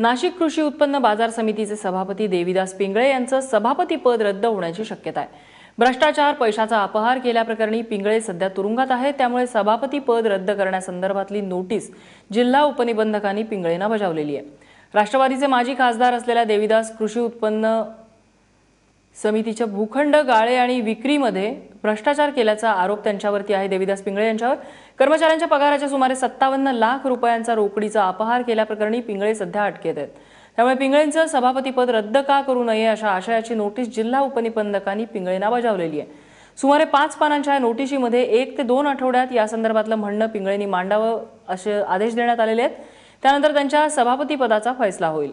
नाशिक कृषी उत्पन्न बाजार समितीचे सभापती देविदास पिंगळे यांचं सभापती पद रद्द होण्याची शक्यता आहे भ्रष्टाचार पैशाचा अपहार केल्याप्रकरणी पिंगळे सध्या तुरुंगात आहेत त्यामुळे सभापती पद रद्द करण्यासंदर्भातली नोटीस जिल्हा उपनिबंधकांनी पिंगळेना बजावलेली आहे राष्ट्रवादीचे माजी खासदार असलेल्या देविदास कृषी उत्पन्न समितीच्या भूखंड गाळे आणि विक्रीमध्ये भ्रष्टाचार केल्याचा आरोप त्यांच्यावरती आहे देविदास पिंगळे यांच्यावर कर्मचाऱ्यांच्या पगाराच्या सुमारे सत्तावन्न लाख रुपयांचा रोकडीचा अपहार केल्याप्रकरणी पिंगळे सध्या अटकेत आहेत त्यामुळे पिंगळेंचं सभापतीपद रद्द का करू नये अशा आशयाची नोटीस जिल्हा उपनिबंधकांनी पिंगळेंना बजावलेली आहे सुमारे पाच पानांच्या या नोटीशीमध्ये एक ते दोन आठवड्यात या संदर्भातलं म्हणणं पिंगळेंनी मांडावं असे आदेश देण्यात आलेले आहेत त्यानंतर त्यांच्या सभापतीपदाचा फैसला होईल